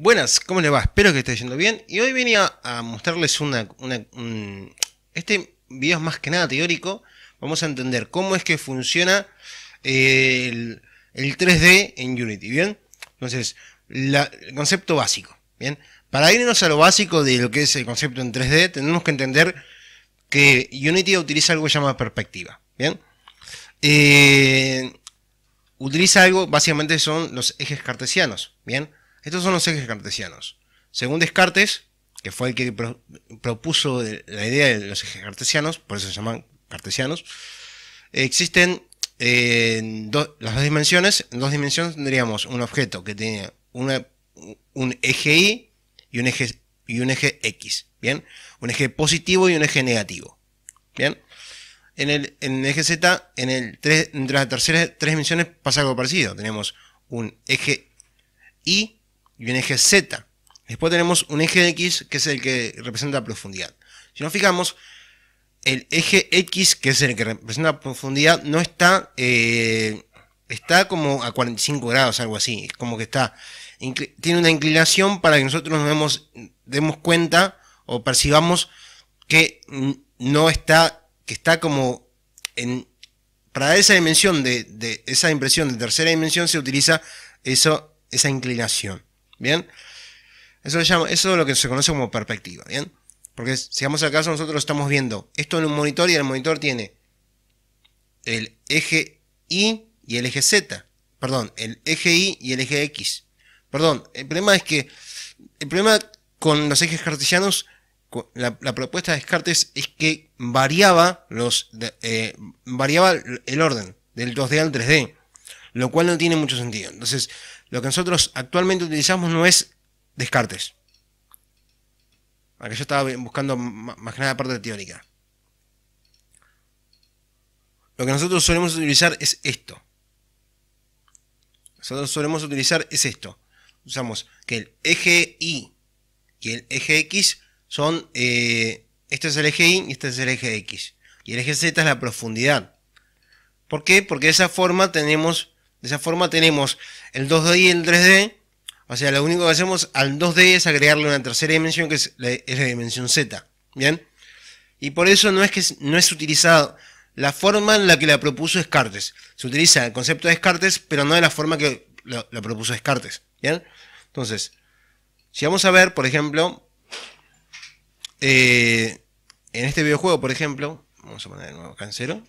Buenas, ¿cómo le va? Espero que esté yendo bien. Y hoy venía a mostrarles una, Este video es más que nada teórico. Vamos a entender cómo es que funciona eh, el, 3D en Unity, ¿bien? Entonces, el concepto básico, ¿bien? Para irnos a lo básico de lo que es el concepto en 3D, tenemos que entender que Unity utiliza algo llamado perspectiva, ¿bien? Eh, utiliza algo, básicamente son los ejes cartesianos, ¿bien? Estos son los ejes cartesianos. Según Descartes, que fue el que propuso la idea de los ejes cartesianos, por eso se llaman cartesianos, existen eh, las dos dimensiones. En dos dimensiones tendríamos un objeto que tiene un eje Y y un eje, y un eje X. ¿Bien? Un eje positivo y un eje negativo. ¿Bien? En el, eje Z, en, el las terceras tres dimensiones pasa algo parecido. Tenemos un eje Y y un eje Z. Después tenemos un eje X que es el que representa profundidad. Si nos fijamos, el eje X, que es el que representa profundidad, no está, eh, está como a 45 grados, algo así. como que está, tiene una inclinación para que nosotros nos demos, demos cuenta o percibamos que no está, que está como en, para esa dimensión de esa impresión de tercera dimensión se utiliza eso, esa inclinación. ¿Bien? Eso, llama, eso es lo que se conoce como perspectiva, ¿bien? Porque si vamos al caso, nosotros estamos viendo esto en un monitor y el monitor tiene el eje Y y el eje Z. Perdón, el eje Y y el eje X. Perdón, el problema es que el problema con los ejes cartesianos, la, propuesta de Descartes es que variaba, los, eh, variaba el orden del 2D al 3D lo cual no tiene mucho sentido. Entonces, lo que nosotros actualmente utilizamos no es Descartes. Aquí yo estaba buscando más que nada parte teórica. Lo que nosotros solemos utilizar es esto. Nosotros solemos utilizar es esto. Usamos que el eje Y y el eje X son... Eh, este es el eje Y y este es el eje X. Y el eje Z es la profundidad. ¿Por qué? Porque de esa forma tenemos de esa forma tenemos el 2D y el 3D. O sea, lo único que hacemos al 2D es agregarle una tercera dimensión que es la, dimensión Z. ¿Bien? Y por eso no es que no es utilizado la forma en la que la propuso Descartes. Se utiliza el concepto de Descartes, pero no de la forma que la, propuso Descartes. ¿Bien? Entonces, si vamos a ver, por ejemplo, eh, en este videojuego, por ejemplo, vamos a poner el nuevo cancero.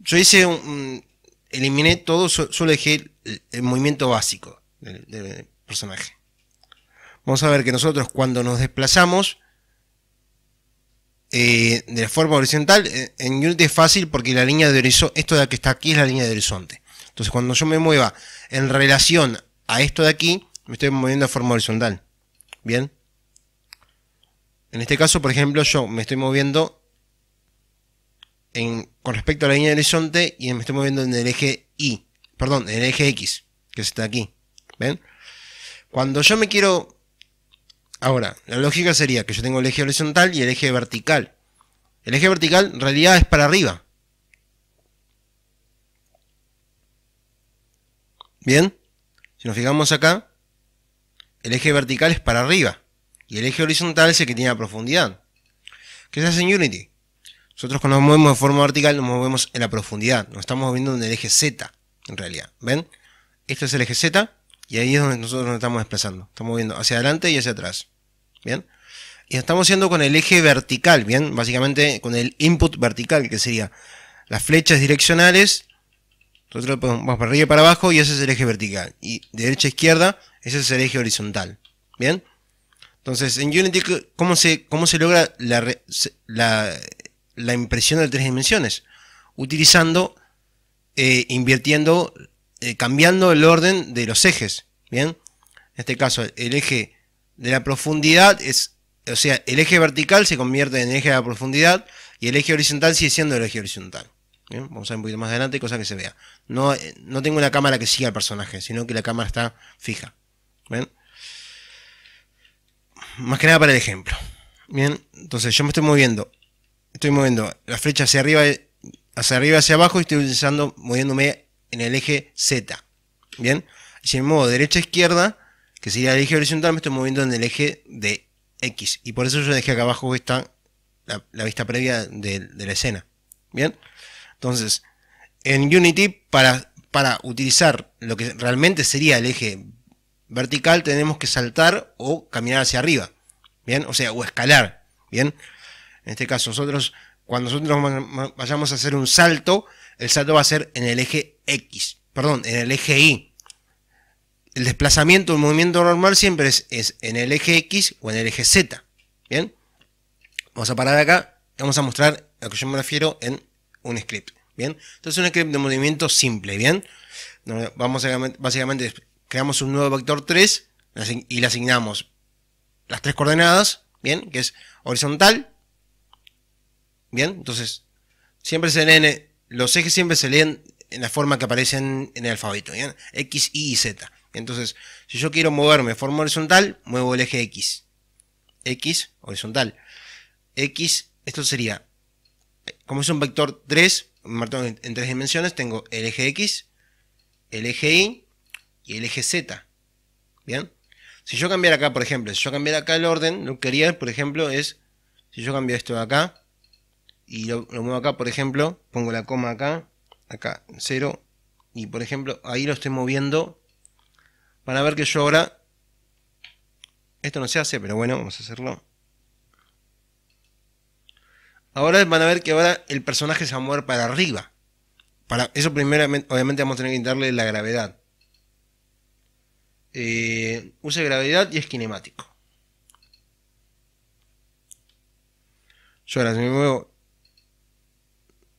Yo hice un, eliminé todo, solo dejé el, movimiento básico del, personaje. Vamos a ver que nosotros cuando nos desplazamos, eh, de forma horizontal. Eh, en Unity es fácil porque la línea de horizonte, esto de que está aquí es la línea de horizonte. Entonces cuando yo me mueva en relación a esto de aquí, me estoy moviendo de forma horizontal. Bien. En este caso, por ejemplo, yo me estoy moviendo con respecto a la línea del horizonte y me estoy moviendo en el eje Y, perdón, en el eje X, que está aquí. ¿Ven? Cuando yo me quiero... Ahora, la lógica sería que yo tengo el eje horizontal y el eje vertical. El eje vertical en realidad es para arriba. Bien, si nos fijamos acá, el eje vertical es para arriba y el eje horizontal es el que tiene la profundidad. ¿Qué se hace en Unity? Nosotros cuando nos movemos de forma vertical nos movemos en la profundidad, nos estamos moviendo en el eje Z, en realidad. ¿Ven? Este es el eje Z y ahí es donde nosotros nos estamos desplazando. Estamos moviendo hacia adelante y hacia atrás. ¿Bien? Y estamos haciendo con el eje vertical, ¿bien? Básicamente con el input vertical, que sería las flechas direccionales. Nosotros vamos para arriba y para abajo y ese es el eje vertical. Y derecha a e izquierda, ese es el eje horizontal. ¿Bien? Entonces, en Unity, ¿cómo se, cómo se logra la, la impresión de tres dimensiones, utilizando, eh, invirtiendo, eh, cambiando el orden de los ejes. Bien, en este caso el eje de la profundidad es, o sea, el eje vertical se convierte en eje de la profundidad y el eje horizontal sigue siendo el eje horizontal. vamos a ver un poquito más adelante, cosa que se vea. No, eh, no tengo una cámara que siga al personaje, sino que la cámara está fija. Más que nada para el ejemplo. Bien, entonces yo me estoy moviendo estoy moviendo la flecha hacia arriba, hacia arriba, hacia abajo y estoy utilizando, moviéndome en el eje Z. Bien, si me muevo derecha a izquierda, que sería el eje horizontal, me estoy moviendo en el eje de X. Y por eso yo dejé acá abajo la, vista previa de, la escena. Bien, entonces en Unity, para, para utilizar lo que realmente sería el eje vertical, tenemos que saltar o caminar hacia arriba. Bien, o sea, o escalar. Bien. En este caso, nosotros, cuando nosotros vayamos a hacer un salto, el salto va a ser en el eje X, perdón, en el eje Y. El desplazamiento, el movimiento normal siempre es, en el eje X o en el eje Z. Bien, vamos a parar acá y vamos a mostrar a lo que yo me refiero en un script. Bien, entonces un script de movimiento simple. Bien, vamos básicamente creamos un nuevo vector 3 y le asignamos las tres coordenadas, bien, que es horizontal, ¿Bien? Entonces, siempre se leen, los ejes siempre se leen en la forma que aparecen en el alfabeto, ¿bien? X, Y y Z. Entonces, si yo quiero moverme de forma horizontal, muevo el eje X. X, horizontal. X, esto sería, como es un vector 3, en tres dimensiones, tengo el eje X, el eje Y y el eje Z. ¿Bien? Si yo cambiara acá, por ejemplo, si yo cambiara acá el orden, lo que quería por ejemplo, es, si yo cambio esto de acá, y lo, muevo acá, por ejemplo, pongo la coma acá, acá, cero. y por ejemplo, ahí lo estoy moviendo, van a ver que yo ahora, esto no se hace, pero bueno, vamos a hacerlo. Ahora van a ver que ahora el personaje se va a mover para arriba. Para eso primero, obviamente vamos a tener que darle la gravedad. Eh, use gravedad y es kinemático. Yo ahora si me muevo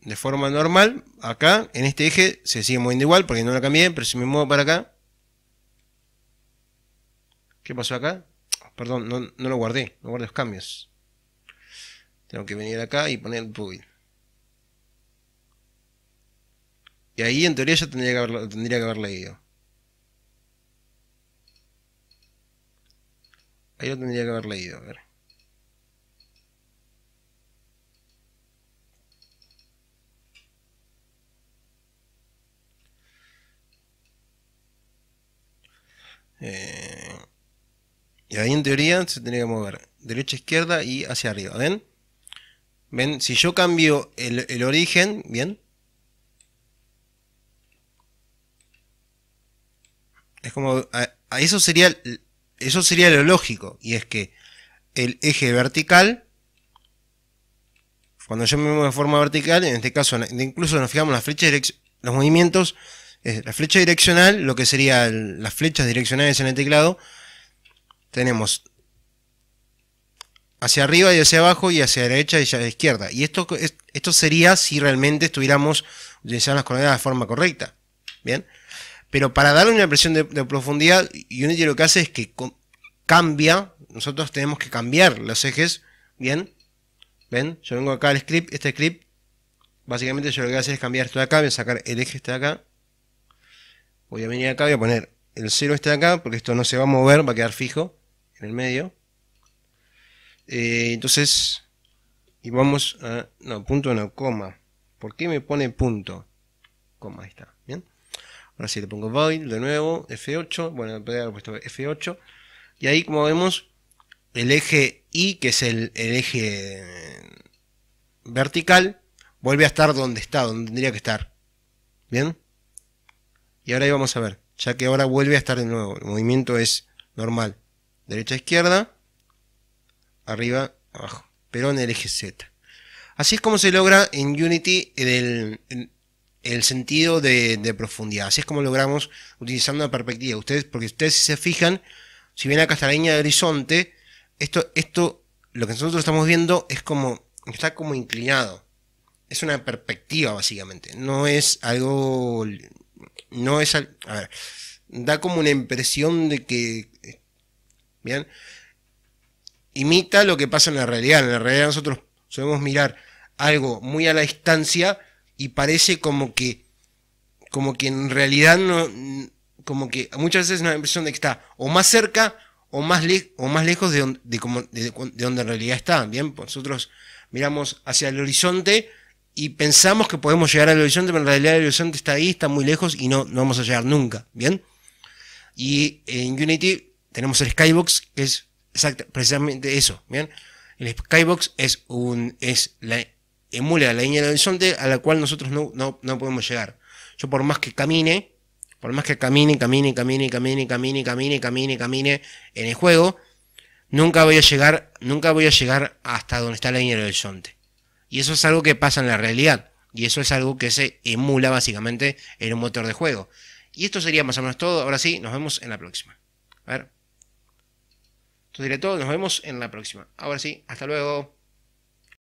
de forma normal, acá, en este eje, se sigue moviendo igual porque no lo cambié, pero si me muevo para acá, ¿qué pasó acá? Perdón, no, lo guardé, no guardé los cambios. Tengo que venir acá y poner el build. Y ahí en teoría ya tendría que tendría que haber leído. Ahí lo tendría que haber leído, a ver. Y ahí en teoría se tendría que mover derecha, izquierda y hacia arriba. ¿Ven? ¿Ven? Si yo cambio el, origen, ¿bien? Es como... eso, sería, eso sería lo lógico. Y es que el eje vertical cuando yo me muevo de forma vertical, en este caso incluso nos fijamos las los movimientos, eh, la flecha direccional, lo que serían las flechas direccionales en el teclado, tenemos hacia arriba y hacia abajo y hacia derecha y hacia izquierda. Y esto, esto sería si realmente estuviéramos utilizando las coordenadas de forma correcta. Bien. Pero para darle una impresión de, de profundidad, Unity lo que hace es que cambia, nosotros tenemos que cambiar los ejes, ¿bien? ¿Ven? Yo vengo acá al script, este script, básicamente yo lo que voy a hacer es cambiar esto de acá, voy a sacar el eje este de acá, voy a venir acá, voy a poner el 0 este de acá, porque esto no se va a mover, va a quedar fijo, el medio. Eh, entonces, y vamos a... No, punto no, coma. ¿Por qué me pone punto? Coma, ahí está. Bien. Ahora sí le pongo void de nuevo, F8. Bueno, podría haber puesto F8. Y ahí, como vemos, el eje Y, que es el, eje vertical, vuelve a estar donde está, donde tendría que estar. Bien. Y ahora ahí vamos a ver. Ya que ahora vuelve a estar de nuevo. El movimiento es normal derecha, izquierda, arriba, abajo, pero en el eje Z. Así es como se logra en Unity el, sentido de, profundidad. Así es como logramos utilizando la perspectiva. Ustedes, porque ustedes si se fijan, si bien acá está la línea de horizonte, esto, esto, lo que nosotros estamos viendo es como, está como inclinado. Es una perspectiva básicamente. No es algo, no es, a ver, da como una impresión de que Bien. Imita lo que pasa en la realidad. En la realidad nosotros solemos mirar algo muy a la distancia y parece como que, como que en realidad no, como que muchas veces es una impresión de que está o más cerca o más, o más lejos de, donde en realidad está. Bien, pues nosotros miramos hacia el horizonte y pensamos que podemos llegar al horizonte, pero en realidad el horizonte está ahí, está muy lejos y no, no vamos a llegar nunca. Bien, y en Unity tenemos el skybox, que es precisamente eso, ¿bien? El skybox es un, es emula la línea del horizonte a la cual nosotros no, podemos llegar. Yo por más que camine, por más que camine, camine, camine, camine, camine, camine, camine, camine en el juego, nunca voy a llegar, nunca voy a llegar hasta donde está la línea del horizonte. Y eso es algo que pasa en la realidad. Y eso es algo que se emula básicamente en un motor de juego. Y esto sería más o menos todo. Ahora sí, nos vemos en la próxima. A entonces diré todo, nos vemos en la próxima. Ahora sí, hasta luego.